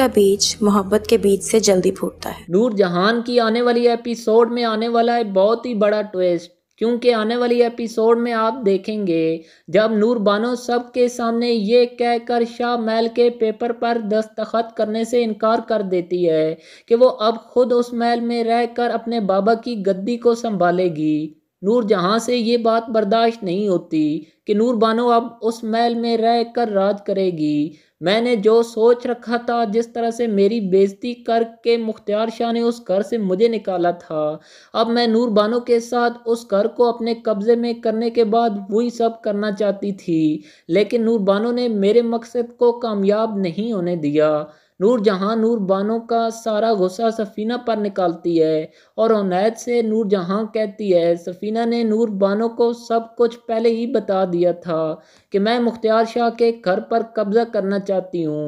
का बीज मोहब्बत के बीज से जल्दी फूटता है नूर जहान की आने वाली एपिसोड में आने वाला है बहुत ही बड़ा ट्विस्ट क्योंकि आने वाली एपिसोड में आप देखेंगे जब नूर बानो सब के सामने ये कहकर शाह महल के पेपर पर दस्तखत करने से इनकार कर देती है कि वो अब खुद उस महल में रहकर अपने बाबा की गद्दी को संभालेगी नूरजहाँ से ये बात बर्दाश्त नहीं होती कि नूर बानो अब उस महल में रह कर राज करेगी मैंने जो सोच रखा था जिस तरह से मेरी बेजती करके मुख्तियार शाह ने उस घर से मुझे निकाला था अब मैं नूर बानो के साथ उस घर को अपने कब्ज़े में करने के बाद वही सब करना चाहती थी लेकिन नूर बानो ने मेरे मकसद को कामयाब नहीं होने दिया नूरजहाँ नूरबानों का सारा गुस्सा सफ़ीना पर निकालती है और उनैद से नूरजहाँ कहती है सफ़ीना ने नूरबानों को सब कुछ पहले ही बता दिया था कि मैं मुख्तियार शाह के घर पर कब्ज़ा करना चाहती हूँ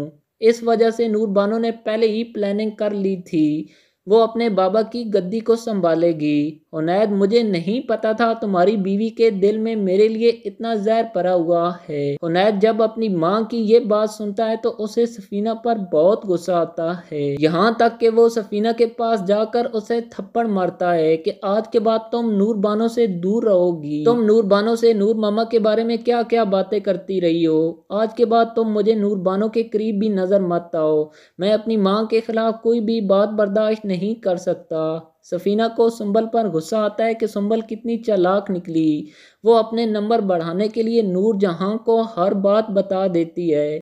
इस वजह से नूरबानों ने पहले ही प्लानिंग कर ली थी वो अपने बाबा की गद्दी को संभालेगी उनैद मुझे नहीं पता था तुम्हारी बीवी के दिल में मेरे लिए इतना जहर पड़ा हुआ है उनैद जब अपनी माँ की ये बात सुनता है तो उसे सफीना पर बहुत गुस्सा आता है यहाँ तक कि वो सफीना के पास जाकर उसे थप्पड़ मारता है कि आज के बाद तुम नूर बानो से दूर रहोगी तुम नूर बानो से नूर मामा के बारे में क्या क्या बातें करती रही हो आज के बाद तुम मुझे नूर बानो के करीब भी नजर मत आओ मैं अपनी माँ के खिलाफ कोई भी बात बर्दाश्त नहीं कर सकता सफ़ीना को संबल पर गुस्सा आता है कि संबल कितनी चालाक निकली वो अपने नंबर बढ़ाने के लिए नूर जहां को हर बात बता देती है